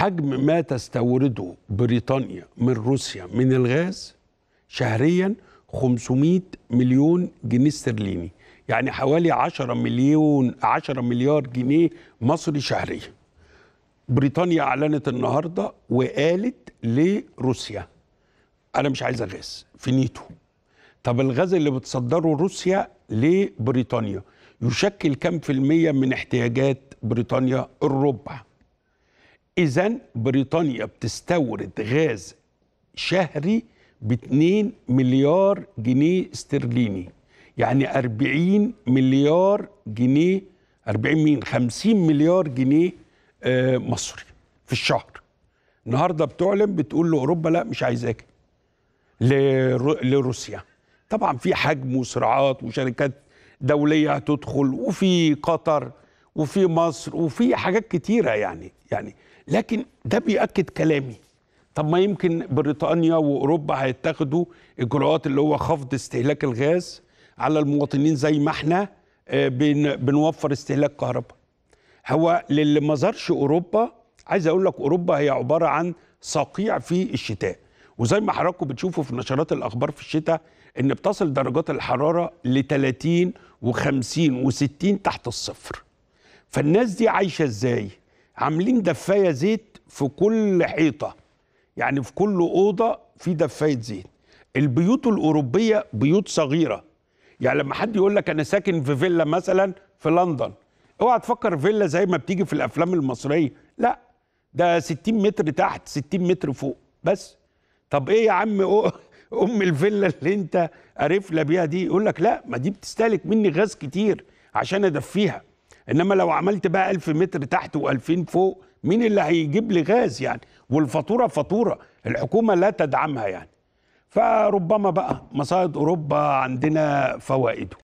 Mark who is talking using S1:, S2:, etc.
S1: حجم ما تستورده بريطانيا من روسيا من الغاز شهريا 500 مليون جنيه استرليني يعني حوالي 10 مليون 10 مليار جنيه مصري شهريا بريطانيا اعلنت النهارده وقالت لروسيا انا مش عايزه غاز في نيتو طب الغاز اللي بتصدره روسيا لبريطانيا يشكل كم في المية من احتياجات بريطانيا الربع إذا بريطانيا بتستورد غاز شهري ب 2 مليار جنيه استرليني يعني 40 مليار جنيه 40 مين 50 مليار جنيه آه، مصري في الشهر النهارده بتعلن بتقول لاوروبا لا مش عايزاك لروسيا طبعا في حجم وصراعات وشركات دوليه هتدخل وفي قطر وفي مصر وفي حاجات كتيرة يعني يعني لكن ده بيأكد كلامي طب ما يمكن بريطانيا وأوروبا هيتخذوا إجراءات اللي هو خفض استهلاك الغاز على المواطنين زي ما احنا آه، بنوفر استهلاك كهرباء هو للي ما زارش أوروبا عايز أقول لك أوروبا هي عبارة عن صقيع في الشتاء وزي ما حضراتكم بتشوفوا في نشرات الأخبار في الشتاء إن بتصل درجات الحرارة ل 30 و50 و60 تحت الصفر فالناس دي عايشه ازاي عاملين دفايه زيت في كل حيطه يعني في كل اوضه في دفايه زيت البيوت الاوروبيه بيوت صغيره يعني لما حد يقول لك انا ساكن في فيلا مثلا في لندن اوعى تفكر فيلا زي ما بتيجي في الافلام المصريه لا ده 60 متر تحت 60 متر فوق بس طب ايه يا عم ام الفيلا اللي انت قرفله بيها دي يقول لك لا ما دي بتستهلك مني غاز كتير عشان ادفيها انما لو عملت بقى 1000 متر تحت و2000 فوق مين اللي هيجيب لي غاز يعني والفاتوره فاتوره الحكومه لا تدعمها يعني فربما بقى مصائد اوروبا عندنا فوائده